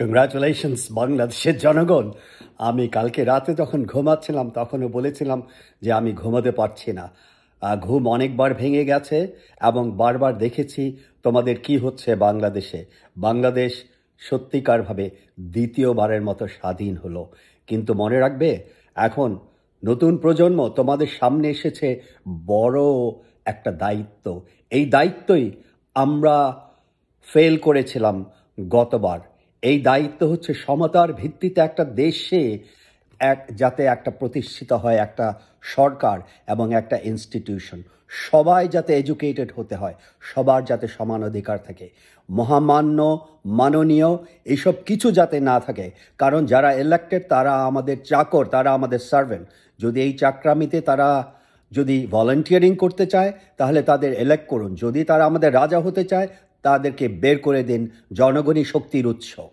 congratulations বাংলাদেশের জনগণ আমি কালকে রাতে যখন ঘুমাচ্ছিলাম তখনও বলেছিলাম যে আমি ঘুমাতে পারছি না ঘুম অনেকবার ভেঙে গেছে এবং বারবার দেখেছি তোমাদের কি হচ্ছে বাংলাদেশে বাংলাদেশ সত্যিকারভাবে দ্বিতীয়বারের মতো স্বাধীন হলো কিন্তু মনে রাখবে এখন নতুন প্রজন্ম তোমাদের সামনে এসেছে বড় একটা দায়িত্ব এই দায়িত্বই আমরা ফেল করেছিলাম গতবার এই দায়িত্ব হচ্ছে সমতার ভিত্তিতে একটা দেশে এক যাতে একটা প্রতিষ্ঠিত হয় একটা সরকার এবং একটা ইনস্টিটিউশন সবাই যাতে এডুকেটেড হতে হয় সবার যাতে সমান অধিকার থাকে মহামান্য মাননীয় এইসব কিছু যাতে না থাকে কারণ যারা ইলেক্টেড তারা আমাদের চাকর তারা আমাদের সার্ভেন্ট যদি এই চাকরামিতে তারা যদি ভলেন্টিয়ারিং করতে চায় তাহলে তাদের এলেক্ট করুন যদি তারা আমাদের রাজা হতে চায় তাদেরকে বের করে দিন জনগণই শক্তির উৎস